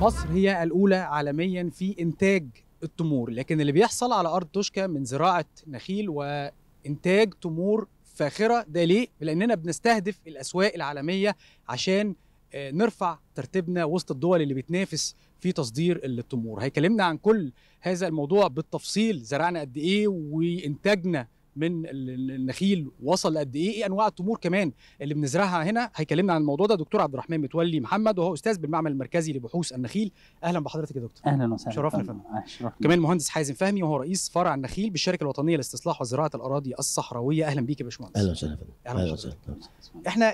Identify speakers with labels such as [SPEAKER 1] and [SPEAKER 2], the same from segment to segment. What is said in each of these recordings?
[SPEAKER 1] مصر هي الأولى عالميا في إنتاج التمور لكن اللي بيحصل على أرض توشكا من زراعة نخيل وإنتاج تمور فاخرة ده ليه؟ لأننا بنستهدف الأسواق العالمية عشان آه، نرفع ترتيبنا وسط الدول اللي بتنافس في تصدير التمور هيكلمنا عن كل هذا الموضوع بالتفصيل زرعنا قد ايه وانتاجنا من النخيل وصل قد ايه ايه انواع التمور كمان اللي بنزرعها هنا هيكلمنا عن الموضوع ده دكتور عبد الرحمن متولي محمد وهو استاذ بالمعمل المركزي لبحوث النخيل اهلا بحضرتك يا دكتور اهلا وسهلا شرفنا
[SPEAKER 2] فندم كمان
[SPEAKER 1] مهندس حازم فهمي وهو رئيس فرع النخيل بالشركه الوطنيه لاستصلاح وزراعه الاراضي الصحراويه اهلا بيك يا باشمهندس
[SPEAKER 2] اهلا وسهلا فندم اهلا وسهلا احنا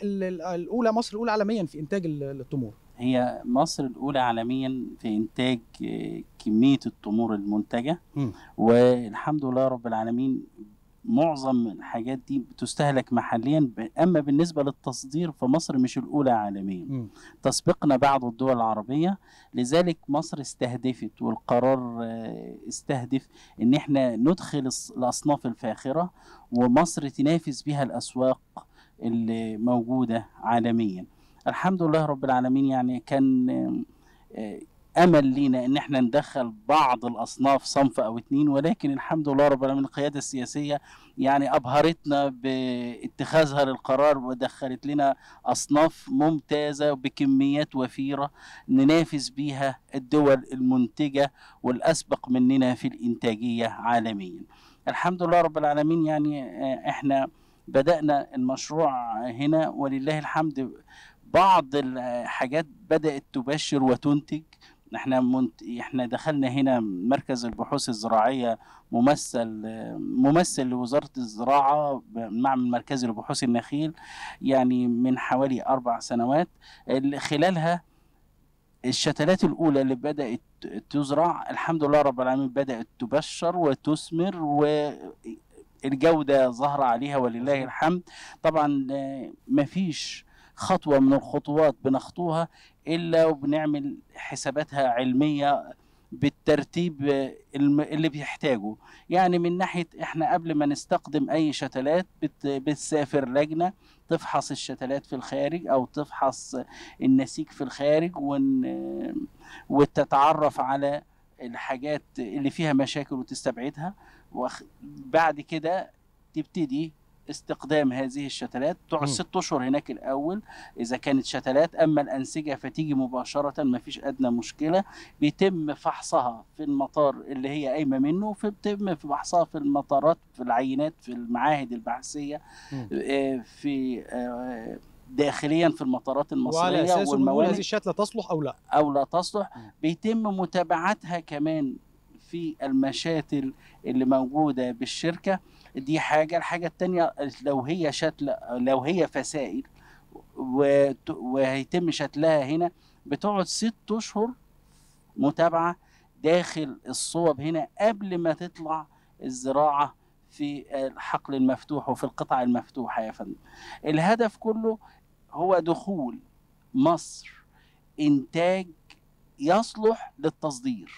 [SPEAKER 1] الاولى مصر الاولى عالميا في انتاج التمور
[SPEAKER 2] هي مصر الأولى عالميا في إنتاج آه، كمية التمور المنتجة م. والحمد لله رب العالمين معظم الحاجات دي بتستهلك محليا اما بالنسبه للتصدير فمصر مش الاولى عالميا تسبقنا بعض الدول العربيه لذلك مصر استهدفت والقرار آه، استهدف ان احنا ندخل الاصناف الفاخره ومصر تنافس بها الاسواق اللي موجوده عالميا الحمد لله رب العالمين يعني كان آه، امل لينا ان احنا ندخل بعض الاصناف صنف او اتنين ولكن الحمد لله رب العالمين القياده السياسيه يعني ابهرتنا باتخاذها للقرار ودخلت لنا اصناف ممتازه بكميات وفيره ننافس بيها الدول المنتجه والاسبق مننا في الانتاجيه عالميا. الحمد لله رب العالمين يعني آه، احنا بدانا المشروع هنا ولله الحمد بعض الحاجات بدات تبشر وتنتج احنا منت... احنا دخلنا هنا مركز البحوث الزراعيه ممثل ممثل لوزاره الزراعه مع مركز لبحوث النخيل يعني من حوالي اربع سنوات خلالها الشتلات الاولى اللي بدات تزرع الحمد لله رب العالمين بدات تبشر وتثمر و الجودة ظهر عليها ولله الحمد طبعا آه، مفيش خطوه من الخطوات بنخطوها الا وبنعمل حساباتها علميه بالترتيب اللي بيحتاجه يعني من ناحية احنا قبل ما نستقدم اي شتلات بتسافر لجنة تفحص الشتلات في الخارج او تفحص النسيج في الخارج ون... وتتعرف على الحاجات اللي فيها مشاكل وتستبعدها وبعد كده تبتدي استقدام هذه الشتلات تقعد ست اشهر هناك الاول اذا كانت شتلات اما الانسجه فتيجي مباشره ما فيش ادنى مشكله بيتم فحصها في المطار اللي هي قايمه منه فبيتم فحصها في المطارات في العينات في المعاهد البحثيه آه، في آه، داخليا في المطارات المصريه وعلى اساس هذه الشتله تصلح او لا او لا تصلح بيتم متابعتها كمان في المشاتل اللي موجوده بالشركه دي حاجه الحاجه الثانيه لو هي شتل لو هي فسائل وهيتم شتلها هنا بتقعد ست اشهر متابعه داخل الصوب هنا قبل ما تطلع الزراعه في الحقل المفتوح وفي القطع المفتوحه يا فندم. الهدف كله هو دخول مصر انتاج يصلح للتصدير